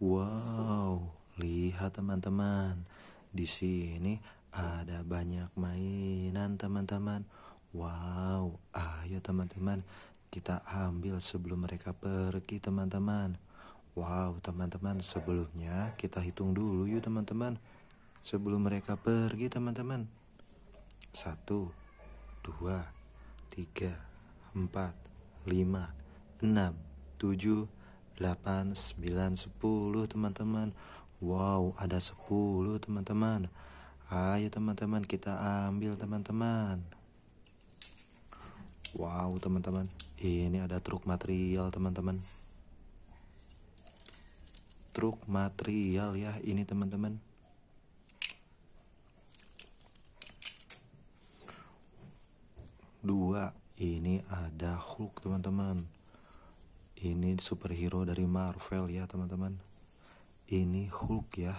Wow, lihat teman-teman. Di sini ada banyak mainan teman-teman. Wow, ayo teman-teman kita ambil sebelum mereka pergi teman-teman. Wow, teman-teman sebelumnya kita hitung dulu yuk teman-teman. Sebelum mereka pergi teman-teman. Satu, dua, tiga, empat, lima, enam, tujuh, 8, 9, 10 teman-teman Wow ada 10 teman-teman Ayo teman-teman kita ambil teman-teman Wow teman-teman Ini ada truk material teman-teman Truk material ya ini teman-teman Dua Ini ada hook teman-teman ini superhero dari Marvel ya teman-teman. Ini Hulk ya.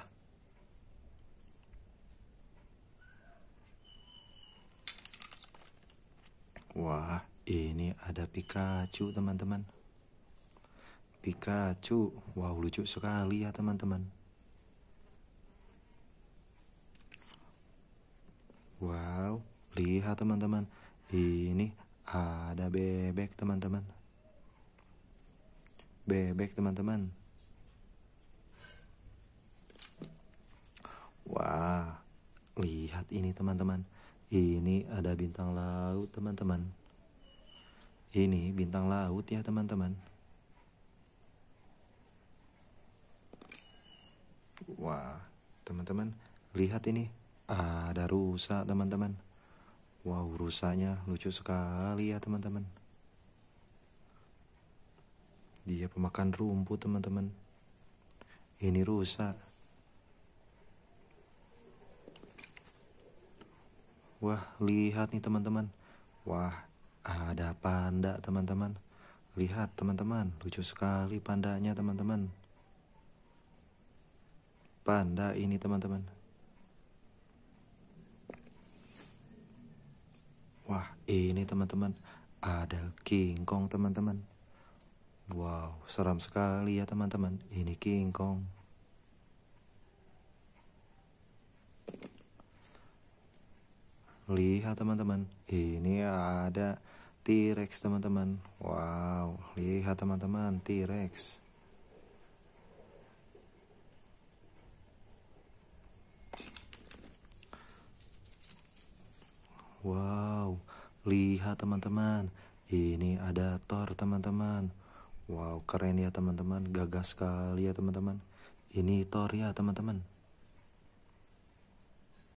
Wah, ini ada Pikachu teman-teman. Pikachu, wow lucu sekali ya teman-teman. Wow, lihat teman-teman. Ini ada bebek teman-teman bebek teman-teman wah lihat ini teman-teman ini ada bintang laut teman-teman ini bintang laut ya teman-teman wah teman-teman lihat ini ada rusa teman-teman wow rusanya lucu sekali ya teman-teman dia pemakan rumput, teman-teman. Ini rusak. Wah, lihat nih teman-teman. Wah, ada panda, teman-teman. Lihat, teman-teman. Lucu sekali pandanya, teman-teman. Panda ini, teman-teman. Wah, ini, teman-teman. Ada kingkong, teman-teman. Wow, seram sekali ya teman-teman. Ini King Kong. Lihat teman-teman, ini ada T-Rex teman-teman. Wow, lihat teman-teman, T-Rex. Wow, lihat teman-teman, ini ada Thor teman-teman. Wow, keren ya teman-teman. Gagah sekali ya teman-teman. Ini Thor ya teman-teman.